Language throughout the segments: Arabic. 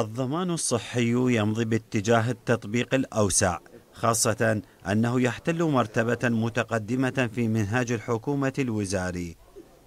الضمان الصحي يمضي باتجاه التطبيق الأوسع خاصة أنه يحتل مرتبة متقدمة في منهاج الحكومة الوزاري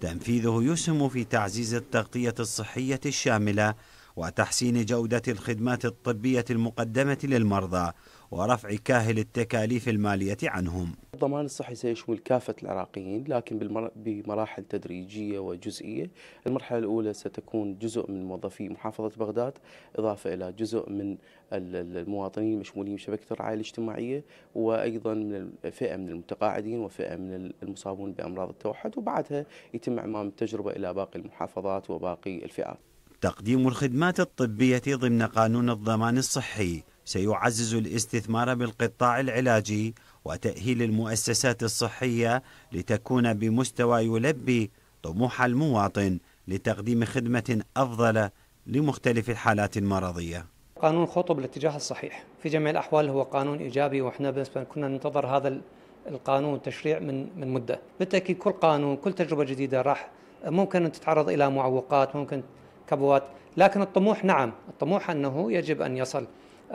تنفيذه يسهم في تعزيز التغطية الصحية الشاملة وتحسين جودة الخدمات الطبية المقدمة للمرضى ورفع كاهل التكاليف المالية عنهم الضمان الصحي سيشمل كافة العراقيين لكن بمراحل تدريجية وجزئية المرحلة الأولى ستكون جزء من موظفي محافظة بغداد إضافة إلى جزء من المواطنين المشمولين بشبكة الرعاية الاجتماعية وأيضا من فئة من المتقاعدين وفئة من المصابون بأمراض التوحد وبعدها يتم إعمام التجربة إلى باقي المحافظات وباقي الفئات تقديم الخدمات الطبية ضمن قانون الضمان الصحي سيعزز الاستثمار بالقطاع العلاجي وتأهيل المؤسسات الصحية لتكون بمستوى يلبي طموح المواطن لتقديم خدمة أفضل لمختلف الحالات المرضية قانون خطب بالاتجاه الصحيح في جميع الأحوال هو قانون إيجابي وإحنا كنا ننتظر هذا القانون تشريع من من مدة بالتأكيد كل قانون كل تجربة جديدة راح ممكن أن تتعرض إلى معوقات ممكن كبوات لكن الطموح نعم الطموح أنه يجب أن يصل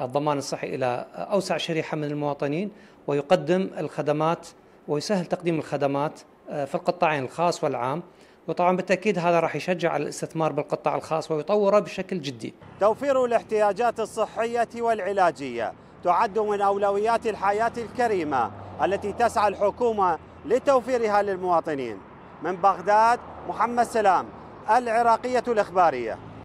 الضمان الصحي إلى أوسع شريحة من المواطنين ويقدم الخدمات ويسهل تقديم الخدمات آه، في القطاعين الخاص والعام وطبعا بالتاكيد هذا راح يشجع على الاستثمار بالقطاع الخاص ويطوره بشكل جدي. توفير الاحتياجات الصحيه والعلاجيه تعد من اولويات الحياه الكريمه التي تسعى الحكومه لتوفيرها للمواطنين. من بغداد محمد سلام العراقيه الاخباريه.